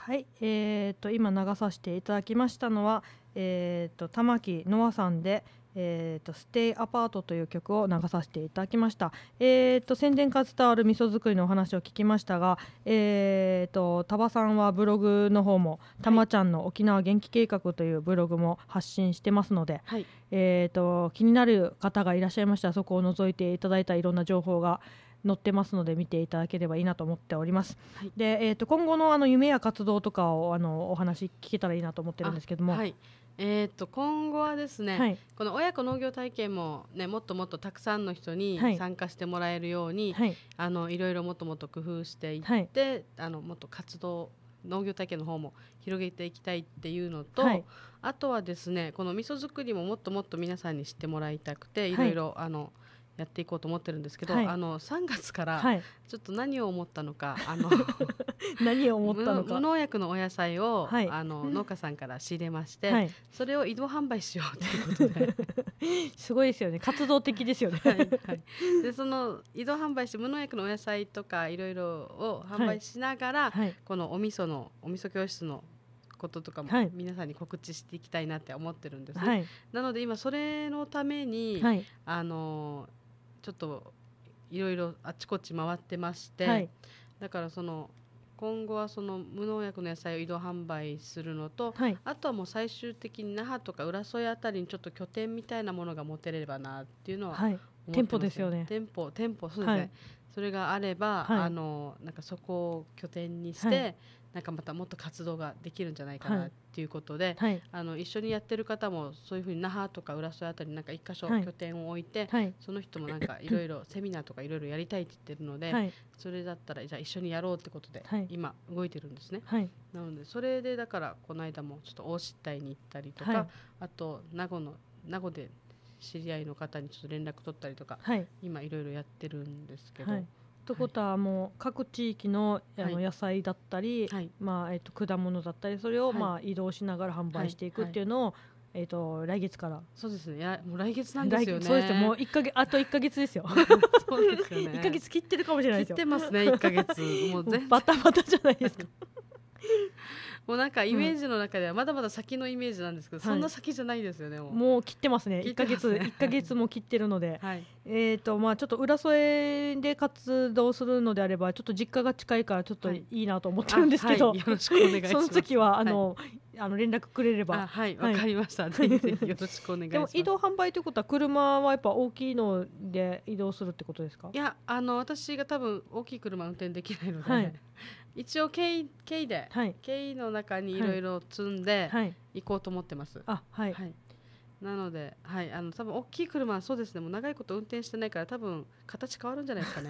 [SPEAKER 1] はい、えーと、今流させていただきましたのは、えーと、玉木ノアさんで「えーと、ステイアパート」という曲を流させていただきました、えー、と宣伝から伝わる味噌作りのお話を聞きましたが、えー、とタバさんはブログの方も「たまちゃんの沖縄元気計画」というブログも発信してますので、はい、えー、と気になる方がいらっしゃいましたらそこを覗いていただいたいろんな情報が載ってますので見ていただければいいなと思っております。はい、で、えーと、今後のあの夢や活動とかをあのお話聞けたらいいなと思ってるんですけども。はい、
[SPEAKER 2] えーと、今後はですね、はい、この親子農業体験も、ね、もっともっとたくさんの人に参加してもらえるように、はい、あのいろいろもっともっと工夫していって、あのもっと活動農業体験の方も広げていきたいっていうのと、はい、あとはですねこの味噌作りももっともっと皆さんに知ってもらいたくて、はい、いろいろあのやっていこうと思ってるんですけど、はい、あの3月からちょっと何を思ったのか、はい、あの 何を思ったのか無農薬のお野菜を、はい、あの農家さんから仕入れまして、それを移動販売しようということで すごいですよね活動的ですよねはい、でその移動販売して無農薬のお野菜とかいろいろを販売しながら、このお味噌のお味噌教室のこととかも皆さんに告知していきたいなって思ってるんですね、はい、なので今それのために、はい、あのちょっといろいろあちこち回ってまして、はい、だからその今後はその無農薬の野菜を移動販売するのと、はい、あとはもう最終的に那覇とか浦添あたりにちょっと拠点みたいなものが持てればなっていうのは、はい、店舗ですよね店舗店舗そうですね、それがあれば、あのなんかそこを拠点にして、なんかまたもっと活動ができるんじゃないかなっていうことで、はい、あの一緒にやってる方もそういうふうに那覇とか浦添あたりなんか一箇所拠点を置いて、はい、その人もなんかいろいろ セミナーとかいろいろやりたいって言ってるので、はい、それだったらじゃあ一緒にやろうってことで、今動いてるんですね。なのでそれでだからこの間もちょっと大失態に行ったりとか、あと名護の名護で知り合いの方にちょっと連絡取ったりとか、今いろいろやってるんですけど。
[SPEAKER 1] ってことはもう各地域のあの野菜だったり、まあえー、と果物だったりそれをまあ移動しながら販売していくっていうのを、えー、と来月からそうですねもう来月なんですよねそうですもう1か月 あと1か月ですよそうですよね1か月切ってるかもしれないですよ切ってますね1か月もう全
[SPEAKER 2] バタバタじゃないですか もうなんかイメージの中ではまだまだ先のイメージなんですけど、うん、そんな先じゃないですよね、はい、
[SPEAKER 1] もう切ってますね1か月一、ね、ヶ月も切ってるので、はい、えっ、ー、とまあちょっと浦添で活動するのであればちょっと実家が近いからちょっといいなと思ってるんですけど、はい、よろしくお願いしますその時はあの、あの連絡くれればはいわ、かりましたぜひぜひよろしくお願いします移動販売ということは車はやっぱ大きいので移
[SPEAKER 2] 動するってことですかいやあの私が多分大きい車運転できないので、一応経緯経緯で、はい、経緯の中にいろいろ積んで行こうと思ってます。はい、はい、なので、はい、あの多分大きい車はそうですねもう長いこと運転してないから多分形変わるんじゃないですかね。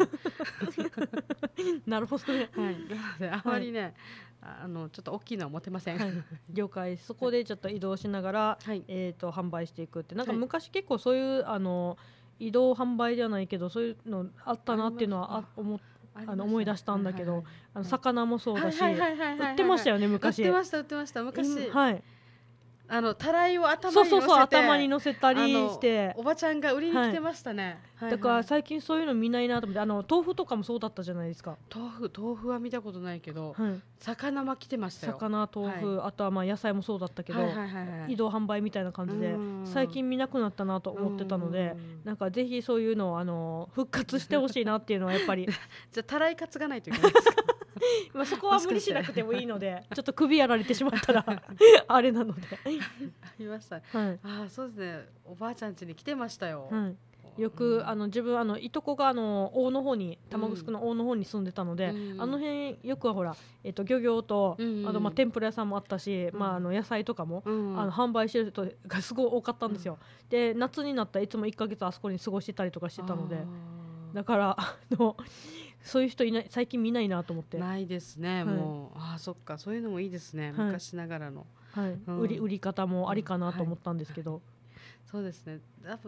[SPEAKER 2] なるほどね。はい、なのであまりね、あのちょっと大きいのは持てません、はい、了解そこでちょっと移動しなが
[SPEAKER 1] ら、はい、えーと、販売していくってなんか昔結構そういう、あの移動販売じゃないけどそういうのあったなっていうのはあ思って。あの思い出したんだけど、あの魚もそうだし、売ってましたよね昔。売ってまし
[SPEAKER 2] た売ってました昔。はい。あのたらいを頭にそうそうそう頭に乗せ
[SPEAKER 1] たりして
[SPEAKER 2] おばちゃんが売りに来てましたね、だから
[SPEAKER 1] 最近そういうの見ないなと思ってあの豆腐とかもそうだったじゃないですか豆
[SPEAKER 2] 腐豆腐は見たことないけ
[SPEAKER 3] ど、はい、
[SPEAKER 1] 魚は来てましたよ魚豆腐、はい、あとはまあ野菜もそうだったけど、移動販売みたいな感じで最近見なくなったなと思ってたのでなんかぜひそういうのをあの復活してほしいなっていうのはやっぱり じゃあたらい担がないといけないですか まあそこは無理しなくてもいいのでちょっと首やられてしまったら
[SPEAKER 2] あれなのでありました、はい、あそうですねおばあちゃん家に来てましたよ、はいよく、うん、あの自分
[SPEAKER 1] あのいとこがあの大の方に玉城の大の方に住んでたので、うん、あの辺よくはほら、えーと、漁業と、うん、あとまあ天ぷら屋さんもあったし、まあ、あの野菜とかも、あの販売してる人がすごい多かったんですよ、で夏になったらいつも1か月あそこに過ごしてたりとかしてたので
[SPEAKER 2] だからあのそういう人いない最近見ないなと思ってないですね、もうあそっかそういうのもいいですね、昔ながらの、はい売り売
[SPEAKER 1] り方もありかなと思ったんですけど、
[SPEAKER 2] そうですね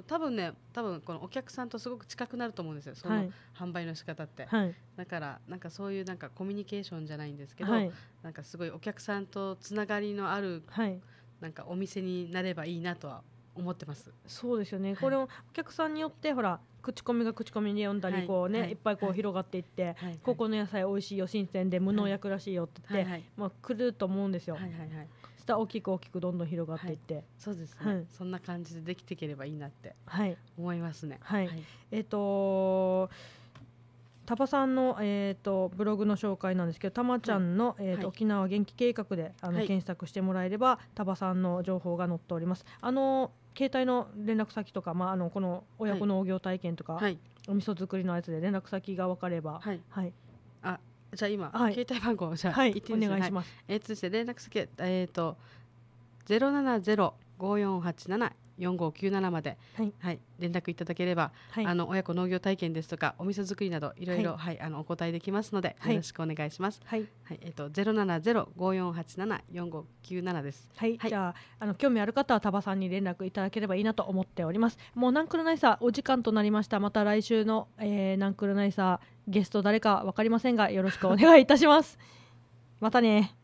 [SPEAKER 2] 多分ね多分このお客さんとすごく近くなると思うんですよその販売の仕方って、はい、だからなんかそういうなんかコミュニケーションじゃないんですけど、はい、なんかすごいお客さんとつながりのある、はい、なんかお店になればいいなとは思ってますそうですよね、これもお客さんによってほら口コミが
[SPEAKER 1] 口コミに読んだりこうね、い、っぱいこう広がっていって、ここの野菜美味しいよ新鮮で無農薬ら
[SPEAKER 2] しいよって言って、まあ、来ると思うんですよ。はいはいはいそしたら大きく大きくどんどん広がっていって、そうですね、そんな感じでできていければいいなって思いますね。はい、えっ、
[SPEAKER 1] とタパさんの、えーと、ブログの紹介なんですけどたまちゃんの、はい、えーと、はい、沖縄元気計画であの、はい、検索してもらえればたパさんの情報が載っております。あの携帯の連絡先とか、まあ、あのこの親子農業体験とか、はい、
[SPEAKER 2] お味噌作りのやつで連絡先が分かれば、はい、はい、あじゃあ今、はい、携帯番号じゃあ、はい、お願いします、えー、そして連絡先えっ、ー、と0705487四五九七まで、はいはい、連絡いただければ、はい、あの親子農業体験ですとかお店作りなどいろいろ、はい、はい、あのお答えできますので、よろしくお願いします。はい、はい、えっ、とゼロ七ゼロ五四八七四五九七です。はい、じゃあの興味ある方
[SPEAKER 1] はタバさんに連絡いただければいいなと思っております。もうナンクルナイサーお時間となりました。また来週の、えー、ナンクルナイサーゲスト誰かわかりませんがよろしくお願いいたします。またね。